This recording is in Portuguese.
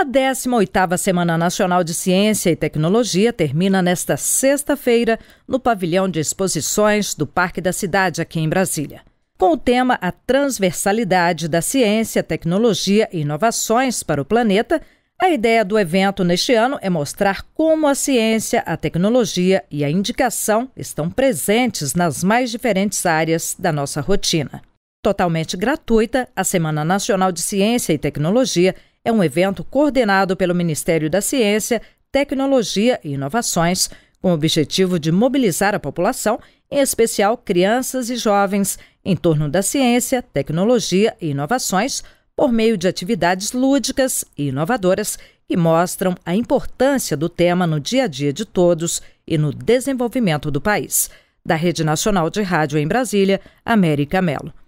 A 18ª Semana Nacional de Ciência e Tecnologia termina nesta sexta-feira no pavilhão de exposições do Parque da Cidade aqui em Brasília. Com o tema A Transversalidade da Ciência, Tecnologia e Inovações para o Planeta, a ideia do evento neste ano é mostrar como a ciência, a tecnologia e a indicação estão presentes nas mais diferentes áreas da nossa rotina. Totalmente gratuita, a Semana Nacional de Ciência e Tecnologia é um evento coordenado pelo Ministério da Ciência, Tecnologia e Inovações, com o objetivo de mobilizar a população, em especial crianças e jovens, em torno da ciência, tecnologia e inovações, por meio de atividades lúdicas e inovadoras que mostram a importância do tema no dia a dia de todos e no desenvolvimento do país. Da Rede Nacional de Rádio em Brasília, América Melo.